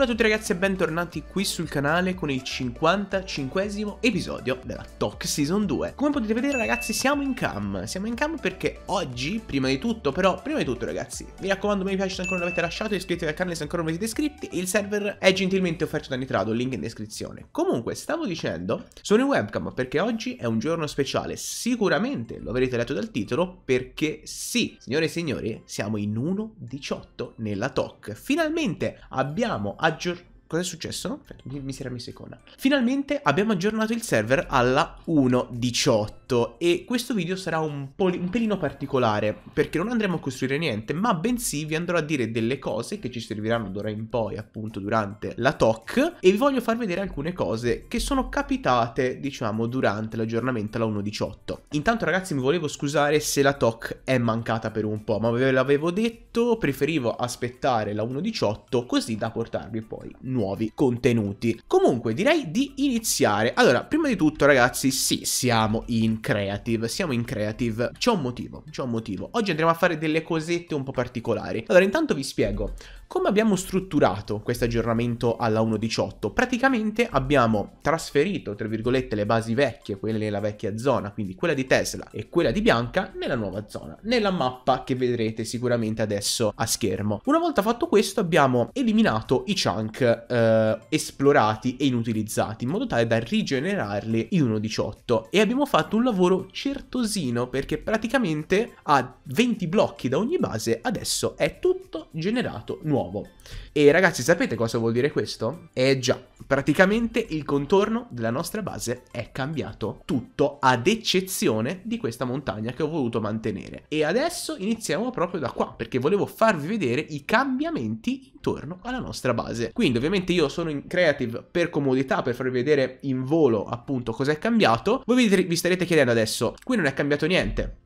Salve a tutti ragazzi e bentornati qui sul canale con il 55 episodio della TOC Season 2 Come potete vedere ragazzi siamo in cam, siamo in cam perché oggi prima di tutto però prima di tutto ragazzi Mi raccomando mi piace se ancora non l'avete lasciato, iscrivetevi al canale se ancora non siete iscritti Il server è gentilmente offerto da Nitrado, link in descrizione Comunque stavo dicendo sono in webcam perché oggi è un giorno speciale Sicuramente lo avrete letto dal titolo perché sì signore e signori siamo in 1.18 nella TOC Finalmente abbiamo aggiornato aggiornato. Cos'è successo? Mi, mi si era messa icona. Finalmente abbiamo aggiornato il server alla 1.18 tutto e questo video sarà un, un, pelino particolare perché non andremo a costruire niente ma bensì vi andrò a dire delle cose che ci serviranno d'ora in poi appunto durante la talk e vi voglio far vedere alcune cose che sono capitate diciamo durante l'aggiornamento alla 1.18 intanto ragazzi mi volevo scusare se la talk è mancata per un po' ma ve l'avevo detto preferivo aspettare la 1.18 così da portarvi poi nuovi contenuti comunque direi di iniziare allora prima di tutto ragazzi sì siamo in creative, siamo in creative, c'è un motivo, c'è un motivo. Oggi andremo a fare delle cosette un po' particolari. Allora, intanto vi spiego come abbiamo strutturato questo aggiornamento alla 1.18. Praticamente abbiamo trasferito, tra virgolette, le basi vecchie, quelle nella vecchia zona, quindi quella di Tesla e quella di Bianca, nella nuova zona, nella mappa che vedrete sicuramente adesso a schermo. Una volta fatto questo abbiamo eliminato i chunk eh, esplorati e inutilizzati, in modo tale da rigenerarli in 1.18 e abbiamo fatto un lavoro lavoro certosino perché praticamente a 20 blocchi da ogni base adesso è tutto generato nuovo. E ragazzi sapete cosa vuol dire questo? Eh già, praticamente il contorno della nostra base è cambiato tutto ad eccezione di questa montagna che ho voluto mantenere. E adesso iniziamo proprio da qua perché volevo farvi vedere i cambiamenti intorno alla nostra base. Quindi ovviamente io sono in creative per comodità per farvi vedere in volo appunto cosa è cambiato. Voi vi starete chiedendo vedendo adesso, qui non è cambiato niente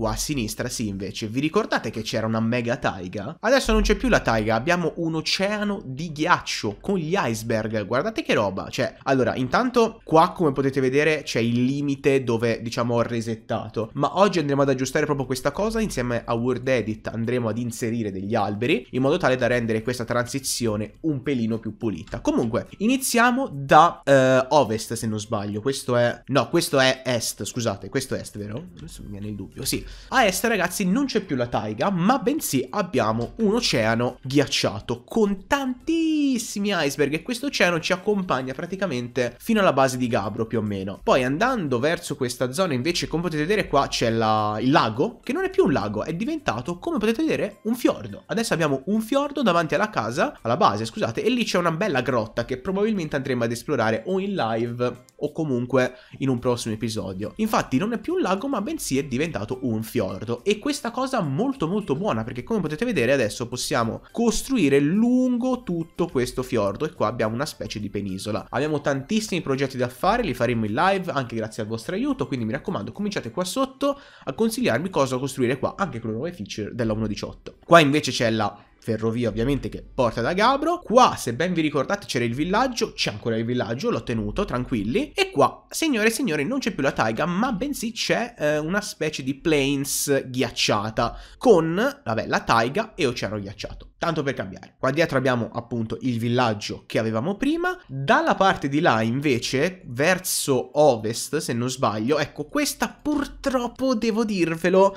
qua a sinistra sì invece, vi ricordate che c'era una mega taiga? Adesso non c'è più la taiga, abbiamo un oceano di ghiaccio con gli iceberg, guardate che roba, cioè, allora, intanto qua come potete vedere c'è il limite dove diciamo ho resettato, ma oggi andremo ad aggiustare proprio questa cosa insieme a Word Edit andremo ad inserire degli alberi in modo tale da rendere questa transizione un pelino più pulita. Comunque, iniziamo da eh, ovest se non sbaglio, questo è, no questo è est, scusate, questo è est vero? Adesso mi viene il dubbio, sì, a est ragazzi non c'è più la taiga, ma bensì abbiamo un oceano ghiacciato con tantissimi iceberg e questo oceano ci accompagna praticamente fino alla base di Gabro più o meno. Poi andando verso questa zona invece come potete vedere qua c'è la... il lago, che non è più un lago, è diventato come potete vedere un fiordo. Adesso abbiamo un fiordo davanti alla casa, alla base scusate, e lì c'è una bella grotta che probabilmente andremo ad esplorare o in live o comunque in un prossimo episodio. Infatti non è più un lago ma bensì è diventato un un fiordo e questa cosa molto molto buona perché come potete vedere adesso possiamo costruire lungo tutto questo fiordo e qua abbiamo una specie di penisola. Abbiamo tantissimi progetti da fare, li faremo in live anche grazie al vostro aiuto, quindi mi raccomando cominciate qua sotto a consigliarmi cosa costruire qua, anche con le nuove feature della 1.18. Qua invece c'è la ferrovia ovviamente che porta da Gabro. Qua, se ben vi ricordate, c'era il villaggio, c'è ancora il villaggio, l'ho tenuto, tranquilli. E qua, signore e signori, non c'è più la taiga, ma bensì c'è eh, una specie di plains ghiacciata con, vabbè, la taiga e oceano ghiacciato. Tanto per cambiare. Qua dietro abbiamo appunto il villaggio che avevamo prima. Dalla parte di là invece, verso ovest se non sbaglio, ecco questa purtroppo devo dirvelo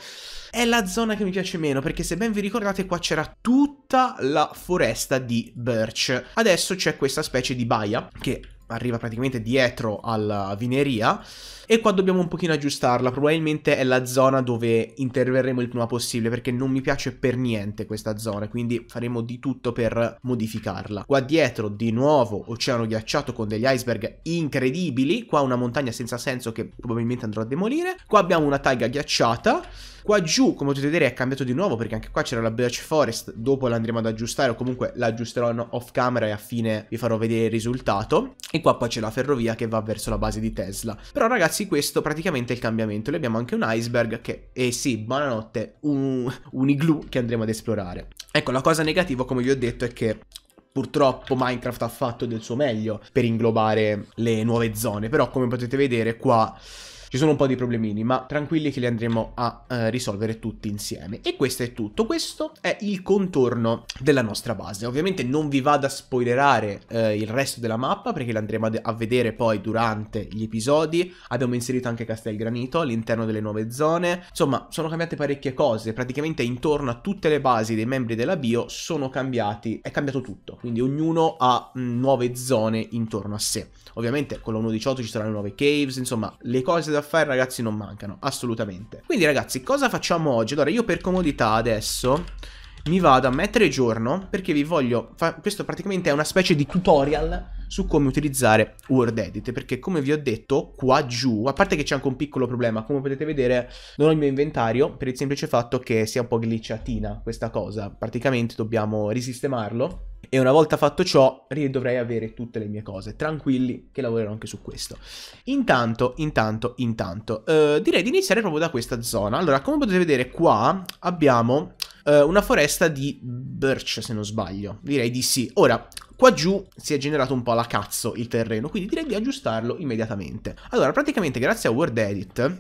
è la zona che mi piace meno perché se ben vi ricordate qua c'era tutta la foresta di Birch. Adesso c'è questa specie di baia che arriva praticamente dietro alla vineria e qua dobbiamo un pochino aggiustarla, probabilmente è la zona dove interverremo il prima possibile perché non mi piace per niente questa zona, quindi faremo di tutto per modificarla. Qua dietro di nuovo oceano ghiacciato con degli iceberg incredibili, qua una montagna senza senso che probabilmente andrò a demolire, qua abbiamo una taiga ghiacciata, qua giù come potete vedere è cambiato di nuovo perché anche qua c'era la Birch Forest, dopo l'andremo ad aggiustare o comunque la aggiusterò off camera e a fine vi farò vedere il risultato e qua poi c'è la ferrovia che va verso la base di Tesla. Però ragazzi questo praticamente è il cambiamento, lì abbiamo anche un iceberg che, e eh sì, buonanotte, un, un igloo che andremo ad esplorare. Ecco, la cosa negativa come vi ho detto è che Purtroppo Minecraft ha fatto del suo meglio per inglobare le nuove zone, però come potete vedere qua ci sono un po' di problemini, ma tranquilli che li andremo a eh, risolvere tutti insieme. E questo è tutto, questo è il contorno della nostra base. Ovviamente non vi vado a spoilerare eh, il resto della mappa, perché l'andremo a vedere poi durante gli episodi. Abbiamo inserito anche Castelgranito all'interno delle nuove zone. Insomma, sono cambiate parecchie cose, praticamente intorno a tutte le basi dei membri della bio sono cambiati, è cambiato tutto, quindi ognuno ha mm, nuove zone intorno a sé. Ovviamente con la 1.18 ci saranno nuove caves, insomma, le cose da fare ragazzi non mancano, assolutamente. Quindi ragazzi, cosa facciamo oggi? Allora io per comodità adesso mi vado a mettere giorno perché vi voglio questo praticamente è una specie di tutorial su come utilizzare Word Edit perché come vi ho detto qua giù a parte che c'è anche un piccolo problema come potete vedere non ho il mio inventario per il semplice fatto che sia un po' glitchatina questa cosa praticamente dobbiamo risistemarlo e una volta fatto ciò dovrei avere tutte le mie cose. Tranquilli che lavorerò anche su questo. Intanto, intanto, intanto, eh, direi di iniziare proprio da questa zona. Allora, come potete vedere qua abbiamo eh, una foresta di birch, se non sbaglio. Direi di sì. Ora, Qua giù si è generato un po' la cazzo il terreno, quindi direi di aggiustarlo immediatamente. Allora, praticamente grazie a Word Edit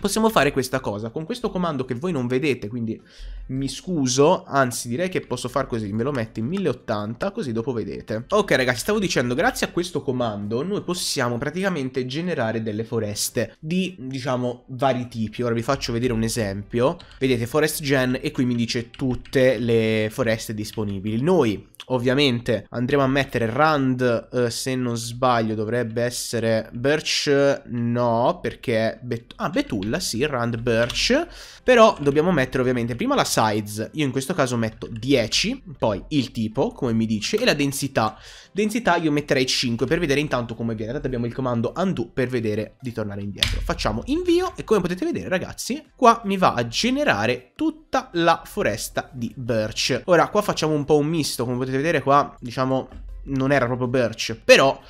possiamo fare questa cosa. Con questo comando che voi non vedete, quindi mi scuso, anzi direi che posso far così, me lo metto in 1080, così dopo vedete. Ok ragazzi, stavo dicendo, grazie a questo comando noi possiamo praticamente generare delle foreste di, diciamo, vari tipi. Ora vi faccio vedere un esempio. Vedete, forest gen e qui mi dice tutte le foreste disponibili. Noi ovviamente andremo a mettere rand eh, se non sbaglio dovrebbe essere birch no perché bet ah betul quella, sì, Rand Birch. Però dobbiamo mettere ovviamente prima la size, io in questo caso metto 10, poi il tipo, come mi dice, e la densità. Densità io metterei 5 per vedere intanto come viene. Adesso abbiamo il comando undo per vedere di tornare indietro. Facciamo invio e come potete vedere ragazzi, qua mi va a generare tutta la foresta di Birch. Ora qua facciamo un po' un misto, come potete vedere qua, diciamo, non era proprio Birch, però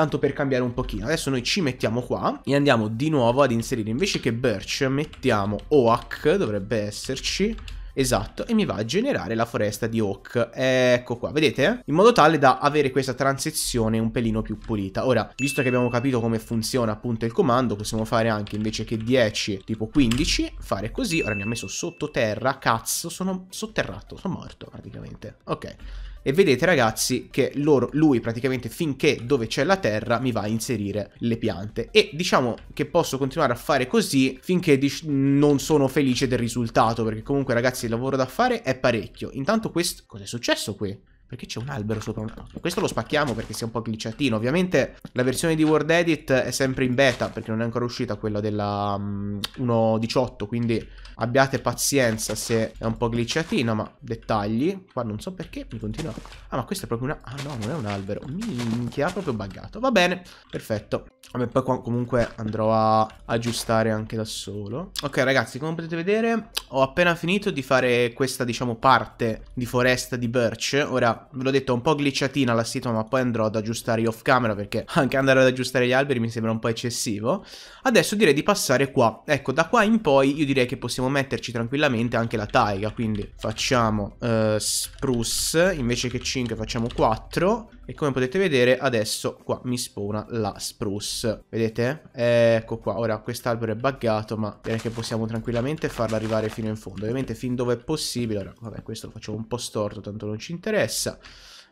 tanto per cambiare un pochino. Adesso noi ci mettiamo qua e andiamo di nuovo ad inserire invece che birch mettiamo oak, dovrebbe esserci. Esatto, e mi va a generare la foresta di oak. Ecco qua, vedete? In modo tale da avere questa transizione un pelino più pulita. Ora, visto che abbiamo capito come funziona appunto il comando, possiamo fare anche invece che 10, tipo 15, fare così. Ora mi ha messo sottoterra, cazzo, sono sotterrato, sono morto praticamente. Ok e vedete ragazzi che loro, lui praticamente finché dove c'è la terra mi va a inserire le piante e diciamo che posso continuare a fare così finché non sono felice del risultato perché comunque ragazzi il lavoro da fare è parecchio intanto questo... Cos'è successo qui? Perché c'è un albero sopra un... Questo lo spacchiamo perché sia un po' glitchatino. Ovviamente la versione di Word Edit è sempre in beta perché non è ancora uscita quella della um, mm, 1.18, quindi abbiate pazienza se è un po' glitchatina, ma dettagli. Qua non so perché mi continua. Ah, ma questo è proprio una... Ah no, non è un albero. Minchia, ha proprio buggato. Va bene, perfetto. Vabbè, poi qua comunque andrò a aggiustare anche da solo. Ok, ragazzi, come potete vedere, ho appena finito di fare questa, diciamo, parte di foresta di birch. Ora, ve l'ho detto, è un po' glitchatina la situa, ma poi andrò ad aggiustare off camera perché anche andare ad aggiustare gli alberi mi sembra un po' eccessivo. Adesso direi di passare qua. Ecco, da qua in poi io direi che possiamo metterci tranquillamente anche la taiga, quindi facciamo eh, spruce, invece che 5 facciamo 4 e come potete vedere adesso qua mi spawna la spruce, vedete? Ecco qua, ora quest'albero è buggato ma direi che possiamo tranquillamente farla arrivare fino in fondo, ovviamente fin dove è possibile, ora vabbè questo lo facciamo un po' storto tanto non ci interessa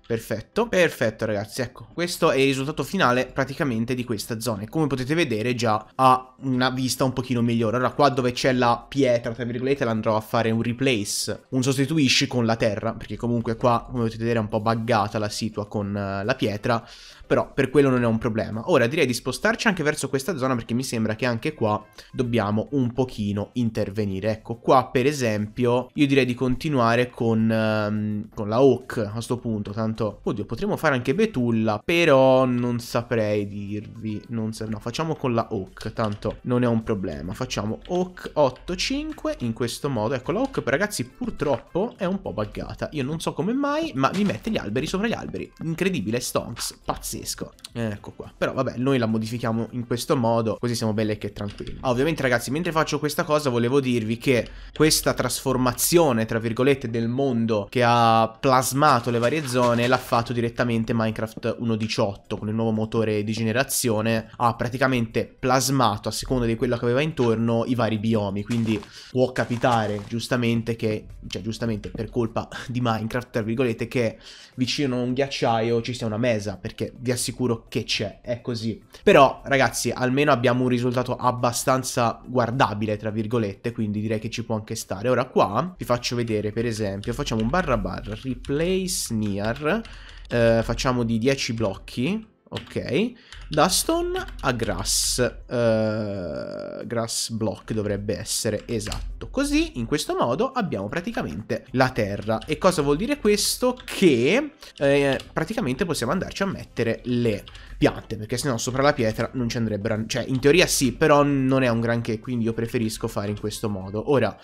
Perfetto, perfetto ragazzi, ecco, questo è il risultato finale praticamente di questa zona e come potete vedere già ha una vista un pochino migliore. Allora qua dove c'è la pietra, tra virgolette, l'andrò a fare un replace, un sostituisci con la terra, perché comunque qua, come potete vedere, è un po' buggata la situa con uh, la pietra, però per quello non è un problema. Ora direi di spostarci anche verso questa zona perché mi sembra che anche qua dobbiamo un pochino intervenire. Ecco, qua per esempio io direi di continuare con, um, con la Hawk a questo punto, tanto... Oddio, potremmo fare anche Betulla, però non saprei dirvi, non sa... no, facciamo con la Hawk, tanto non è un problema. Facciamo Hawk 8-5 in questo modo. Ecco, la Hawk ragazzi purtroppo è un po' buggata. Io non so come mai, ma mi mette gli alberi sopra gli alberi. Incredibile, stonks, pazzesco pazzesco. Eh, ecco qua. Però vabbè, noi la modifichiamo in questo modo, così siamo belle che tranquilli. Ah, ovviamente ragazzi, mentre faccio questa cosa volevo dirvi che questa trasformazione, tra virgolette, del mondo che ha plasmato le varie zone l'ha fatto direttamente Minecraft 1.18 con il nuovo motore di generazione. Ha praticamente plasmato, a seconda di quello che aveva intorno, i vari biomi. Quindi può capitare, giustamente, che... Cioè, giustamente, per colpa di Minecraft, tra virgolette, che vicino a un ghiacciaio ci sia una mesa, perché vi assicuro che c'è, è così. Però ragazzi almeno abbiamo un risultato abbastanza guardabile tra virgolette, quindi direi che ci può anche stare. Ora qua vi faccio vedere per esempio, facciamo un barra barra replace near, eh, facciamo di 10 blocchi Ok, da stone a grass, uh, grass block dovrebbe essere, esatto. Così, in questo modo, abbiamo praticamente la terra. E cosa vuol dire questo? Che eh, praticamente possiamo andarci a mettere le piante, perché se no sopra la pietra non ci andrebbero... Cioè, in teoria sì, però non è un granché, quindi io preferisco fare in questo modo. Ora...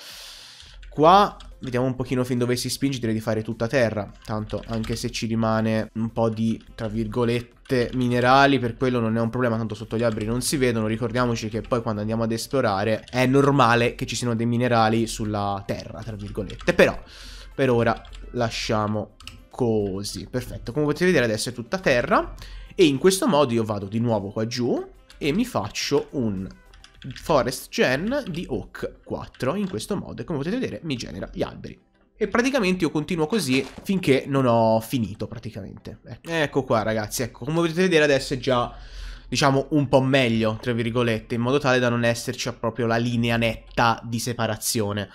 Qua Vediamo un pochino fin dove si spinge, direi di fare tutta terra, tanto anche se ci rimane un po' di, tra virgolette, minerali, per quello non è un problema, tanto sotto gli alberi non si vedono, ricordiamoci che poi quando andiamo ad esplorare è normale che ci siano dei minerali sulla terra, tra virgolette, però per ora lasciamo così, perfetto, come potete vedere adesso è tutta terra e in questo modo io vado di nuovo qua giù e mi faccio un forest gen di oak 4. In questo modo, e come potete vedere, mi genera gli alberi. E praticamente io continuo così finché non ho finito praticamente. Ecco. ecco qua ragazzi, ecco, come potete vedere adesso è già diciamo un po' meglio, tra virgolette, in modo tale da non esserci proprio la linea netta di separazione.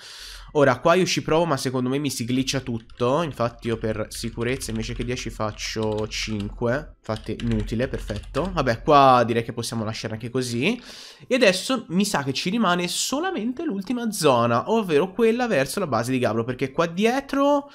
Ora, qua io ci provo, ma secondo me mi si glitcha tutto. Infatti io per sicurezza invece che 10 faccio 5. Infatti inutile, perfetto. Vabbè, qua direi che possiamo lasciare anche così. E adesso mi sa che ci rimane solamente l'ultima zona, ovvero quella verso la base di Gablo, perché qua dietro...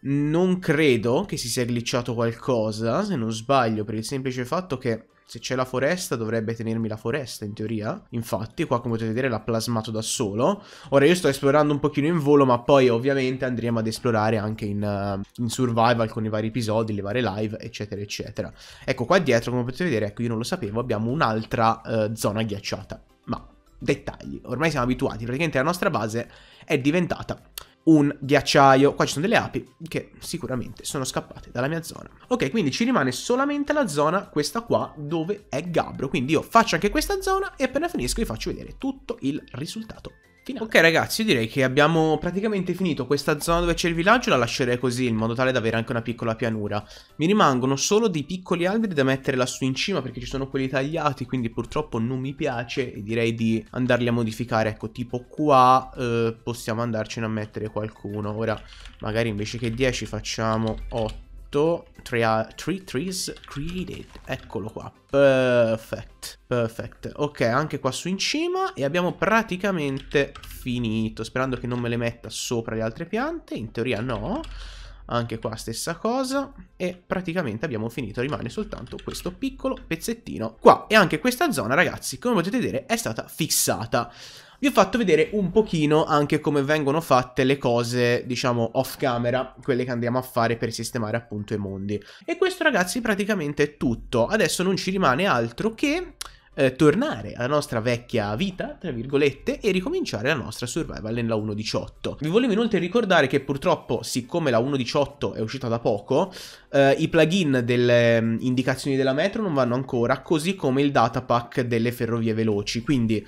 Non credo che si sia glitchato qualcosa, se non sbaglio, per il semplice fatto che se c'è la foresta dovrebbe tenermi la foresta in teoria. Infatti qua come potete vedere l'ha plasmato da solo. Ora io sto esplorando un pochino in volo ma poi ovviamente andremo ad esplorare anche in, uh, in survival con i vari episodi, le varie live eccetera eccetera. Ecco qua dietro come potete vedere, ecco io non lo sapevo, abbiamo un'altra uh, zona ghiacciata. Ma dettagli, ormai siamo abituati, praticamente la nostra base è diventata un ghiacciaio. Qua ci sono delle api che sicuramente sono scappate dalla mia zona. Ok, quindi ci rimane solamente la zona, questa qua, dove è Gabbro. Quindi io faccio anche questa zona e appena finisco vi faccio vedere tutto il risultato finale. Ok ragazzi, io direi che abbiamo praticamente finito questa zona dove c'è il villaggio, la lascerei così in modo tale da avere anche una piccola pianura. Mi rimangono solo dei piccoli alberi da mettere lassù in cima perché ci sono quelli tagliati, quindi purtroppo non mi piace e direi di andarli a modificare. Ecco, tipo qua eh, possiamo andarcene a mettere qualcuno. Ora magari invece che 10 facciamo 8 scritto Tree, tree Trees Created. Eccolo qua. Perfect. Perfect. Ok, anche qua su in cima. E abbiamo praticamente finito. Sperando che non me le metta sopra le altre piante. In teoria no. Anche qua stessa cosa. E praticamente abbiamo finito. Rimane soltanto questo piccolo pezzettino qua. E anche questa zona, ragazzi, come potete vedere, è stata fissata vi ho fatto vedere un pochino anche come vengono fatte le cose, diciamo, off camera, quelle che andiamo a fare per sistemare appunto i mondi. E questo ragazzi praticamente è tutto, adesso non ci rimane altro che eh, tornare alla nostra vecchia vita, tra virgolette, e ricominciare la nostra survival nella 1.18. Vi volevo inoltre ricordare che purtroppo, siccome la 1.18 è uscita da poco, eh, i plugin delle um, indicazioni della metro non vanno ancora, così come il datapack delle ferrovie veloci, quindi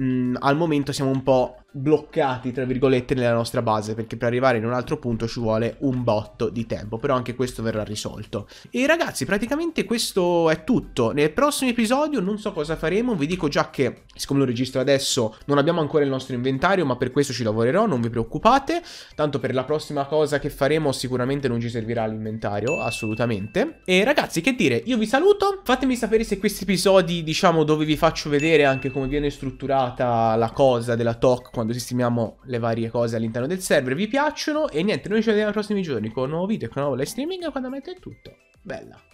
mh, mm, al momento siamo un po' bloccati, tra virgolette, nella nostra base, perché per arrivare in un altro punto ci vuole un botto di tempo, però anche questo verrà risolto. E ragazzi, praticamente questo è tutto. Nel prossimo episodio non so cosa faremo, vi dico già che, siccome lo registro adesso, non abbiamo ancora il nostro inventario, ma per questo ci lavorerò, non vi preoccupate. Tanto per la prossima cosa che faremo sicuramente non ci servirà l'inventario, assolutamente. E ragazzi, che dire, io vi saluto, fatemi sapere se questi episodi, diciamo, dove vi faccio vedere anche come viene strutturata la cosa della talk quando sistemiamo le varie cose all'interno del server. Vi piacciono e niente, noi ci vediamo nei prossimi giorni con un nuovo video e con un nuovo live streaming. Quando mette tutto. Bella.